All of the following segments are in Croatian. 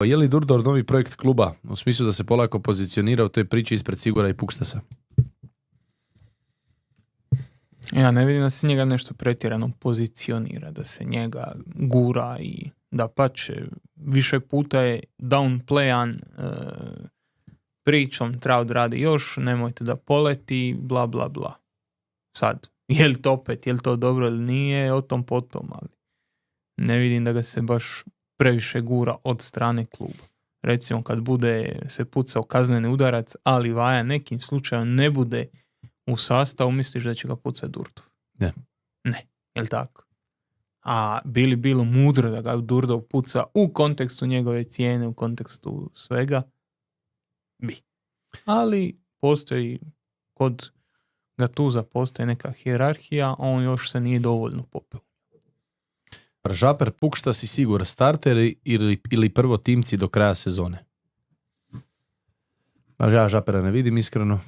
Pa je li Durdor novi projekt kluba, u smislu da se polako pozicionira u toj priči ispred Sigura i pukstasa. Ja ne vidim da se njega nešto pretjerano pozicionira, da se njega gura i da pače. Više puta je downplayan e, pričom, treba radi još, nemojte da poleti, bla bla bla. Sad, je li to opet, je li to dobro ili nije, o tom potom, ali ne vidim da ga se baš previše gura od strane kluba. Recimo kad bude se pucao kazneni udarac, ali Vaja nekim slučajem ne bude u sastavu, misliš da će ga pucati Durdov? Ne. Ne, jel tako? A bili bilo mudro da ga Durdov puca u kontekstu njegove cijene, u kontekstu svega? Bi. Ali postoji kod Gatuza postoji neka hijerarhija, on još se nije dovoljno popeo. Žaper Pukšta si sigur starter ili, ili prvo timci do kraja sezone? Znaš, ja Žapera ne vidim iskreno.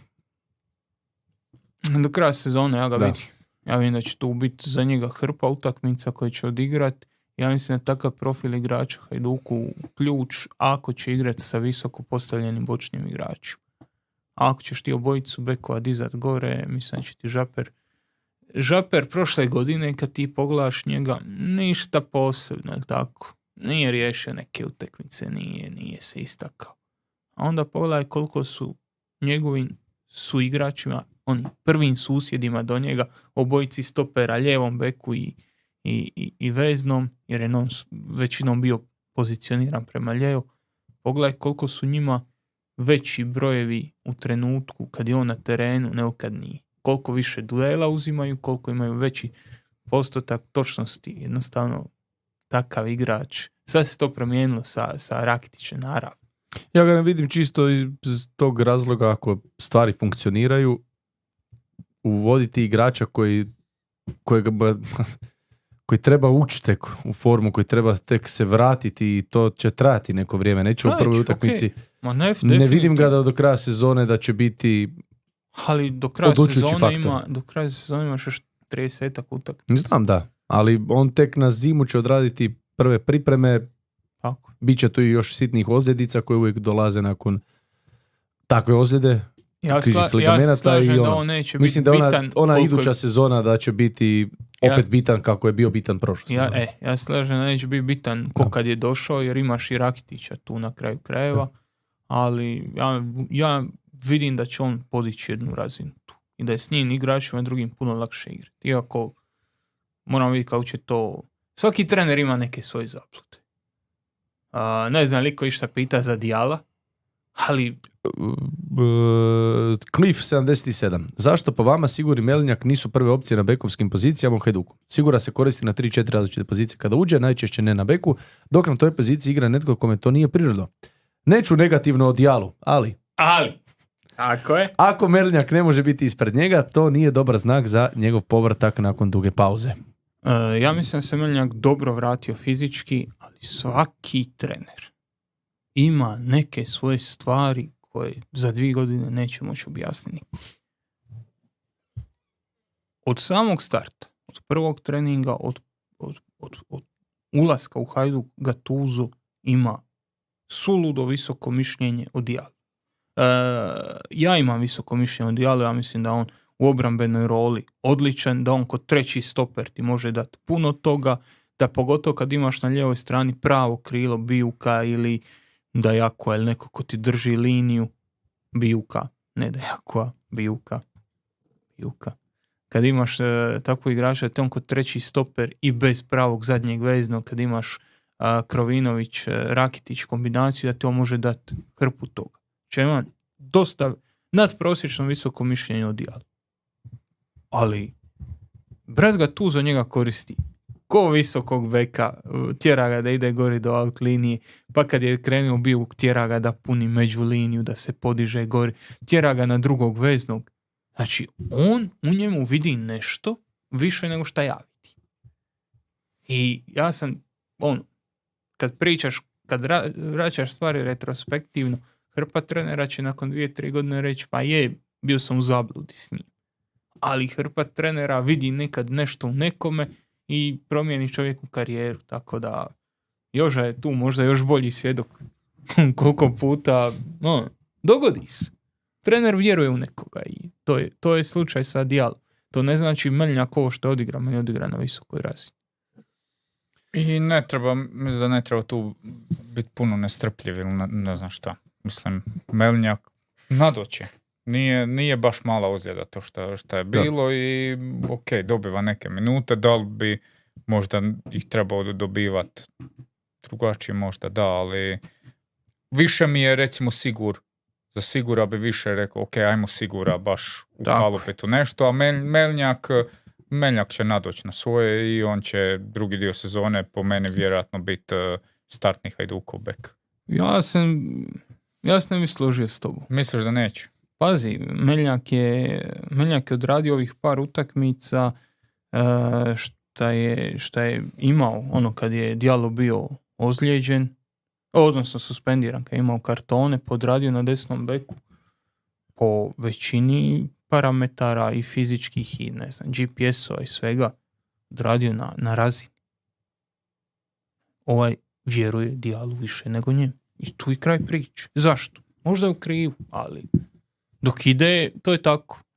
Do kraja sezone ja ga da. vidim. Ja vidim da će tu biti za njega hrpa utakmica koje će odigrat. Ja mislim da takav profil igrača Hajduku ključ ako će igrati sa visoko postavljenim bočnim igračima. Ako ćeš ti obojicu bekova dizat gore, mislim da će ti Žaper žaper prošle godine kad ti poglaš njega, ništa posebno, tako? Nije riješio neke utekmice, nije, nije se istakao. A onda pogledaj koliko su njegovim suigračima, oni prvim susjedima do njega, obojici stopera, ljevom beku i, i, i, veznom, jer je većinom bio pozicioniran prema ljevu. Pogledaj koliko su njima veći brojevi u trenutku kad je on na terenu, nego kad nije koliko više duela uzimaju, koliko imaju veći postotak točnosti. Jednostavno, takav igrač. Sad se to promijenilo sa, sa naravno. Ja ga ne vidim čisto iz tog razloga ako stvari funkcioniraju, uvoditi igrača koji, koji treba ući tek u formu, koji treba tek se vratiti i to će trajati neko vrijeme. Neće u prvoj utakmici. Okay. Ne vidim ga da do kraja sezone da će biti ali do kraja sezone ima, do kraja sezone imaš još 30 utakmica. Znam da, ali on tek na zimu će odraditi prve pripreme. Tako. Biće tu i još sitnih ozljedica koje uvijek dolaze nakon takve ozljede. Ja, sla, ono. neće Mislim da ona, ona iduća sezona da će biti opet bitan kako je bio bitan prošle ja, E, ja slažem da neće biti bitan ko kad je došao jer imaš i Rakitića tu na kraju krajeva. Ali ja vidim da će on podići jednu razinu tu. I da je s njim igračima i drugim puno lakše igrati. Iako moramo vidjeti kako će to... Svaki trener ima neke svoje zaplute. ne znam li koji išta pita za Dijala, ali... E, Cliff 77. Zašto po vama Sigur i Melinjak nisu prve opcije na bekovskim pozicijama u Hajduku? Sigura se koristi na 3-4 različite pozicije kada uđe, najčešće ne na beku, dok na toj poziciji igra netko kome to nije prirodno. Neću negativno o dijalu, ali... Ali! je. Ako Merljak ne može biti ispred njega, to nije dobar znak za njegov povratak nakon duge pauze. E, ja mislim da se Merljak dobro vratio fizički, ali svaki trener ima neke svoje stvari koje za dvije godine neće moći objasniti. Od samog starta, od prvog treninga, od, od, od, ulaska u Hajdu Gatuzu ima suludo visoko mišljenje o E, ja imam visoko mišljenje o Dijalu, ja mislim da on u obrambenoj roli odličan, da on kod treći stoper ti može dati puno toga, da pogotovo kad imaš na lijevoj strani pravo krilo bijuka ili da jako, ili neko ko ti drži liniju bijuka, ne da jako, bijuka, bijuka. Kad imaš e, takvu igrača, te on kod treći stoper i bez pravog zadnjeg veznog, kad imaš Krovinović, e, Rakitić kombinaciju, da ti on može dati hrpu toga će ima dosta nadprosječno visoko mišljenje o dijalu. Ali brat ga tu za njega koristi. Ko visokog beka, e, tjera ga da ide gori do alt linije, pa kad je krenuo bio, tjera ga da puni među liniju, da se podiže gori, tjera ga na drugog veznog. Znači, on u njemu vidi nešto više nego šta ja I ja sam, on, kad pričaš, kad vraćaš stvari retrospektivno, hrpa trenera će nakon dvije, tri godine reći pa je, bio sam u zabludi s njim. Ali hrpa trenera vidi nekad nešto u nekome i promijeni čovjeku karijeru, tako da Joža je tu možda još bolji svjedok koliko puta, no, dogodi se. Trener vjeruje u nekoga i to je, to je slučaj sa Dijal. To ne znači Melnjak ovo što je odigra, meni odigra na visokoj razini. I ne treba, mislim da ne treba tu biti puno nestrpljiv ili ne, ne znam šta mislim, Melnjak nadoće. Nije, nije baš mala ozljeda to što, je bilo i ok, dobiva neke minute, da li bi možda ih trebao dobivati drugačije možda, da, ali više mi je recimo sigur za sigura bi više rekao, ok, ajmo sigura baš u kalupetu nešto, a Melnjak, Melnjak će nadoći na svoje i on će drugi dio sezone po meni vjerojatno biti eh, startni Hajdukov bek. Ja sam, ja se ne bi složio s tobom. Misliš da neće? Pazi, Meljak je, Meljak je odradio ovih par utakmica e, šta je, šta je imao, ono kad je Dijalo bio ozlijeđen, odnosno suspendiran, kad je imao kartone, podradio na desnom beku po većini parametara i fizičkih i ne znam, GPS-ova i svega odradio na, na razini. Ovaj vjeruje Dijalu više nego njemu. I tu i kraj priče. Zašto? Možda je u krivu, ali dok ide, to je tako.